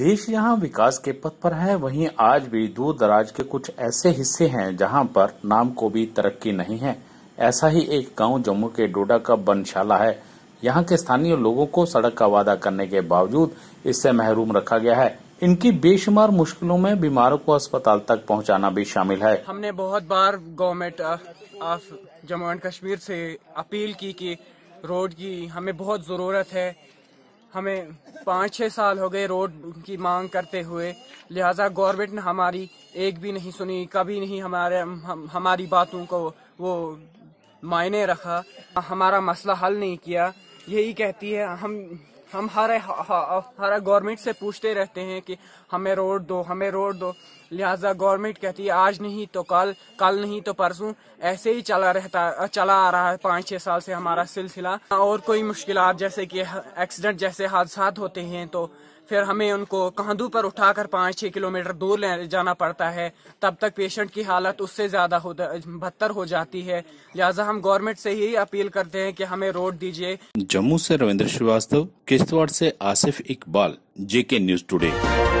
देश यहाँ विकास के पथ पर है वहीं आज भी दूर दराज के कुछ ऐसे हिस्से हैं जहाँ पर नाम को भी तरक्की नहीं है ऐसा ही एक गांव जम्मू के डोडा का बनशाला है यहाँ के स्थानीय लोगों को सड़क का वादा करने के बावजूद इससे महरूम रखा गया है इनकी बेशुमार मुश्किलों में बीमारों को अस्पताल तक पहुंचाना भी शामिल है हमने बहुत बार government of Jammu and Kashmir से अपील की कि रोड की हमें बहुत ज़रूरत है हमें पाँच छः साल हो गए रोड की मांग करते हुए लिहाजा गवर्नमेंट ने हमारी एक भी नहीं सुनी कभी नहीं हमारे हम, हमारी बातों को वो मायने रखा हमारा मसला हल नहीं किया यही कहती है हम हम हर हर गवर्नमेंट से पूछते रहते हैं कि हमें रोड दो हमें रोड दो लिहाजा गवर्नमेंट कहती है आज नहीं तो कल कल नहीं तो परसों ऐसे ही चला रहता चला आ रहा है पाँच छः साल से हमारा सिलसिला और कोई मुश्किल जैसे कि एक्सीडेंट जैसे हादसा होते हैं तो फिर हमें उनको कंधों पर उठाकर पाँच छः किलोमीटर दूर ले जाना पड़ता है तब तक पेशेंट की हालत उससे ज़्यादा हो बदतर हो जाती है लिहाजा हम गवर्नमेंट से ही अपील करते हैं कि हमें रोड दीजिए जम्मू से रविंद्र श्रीवास्तव किश्तवाड़ से Asif Iqbal JK news today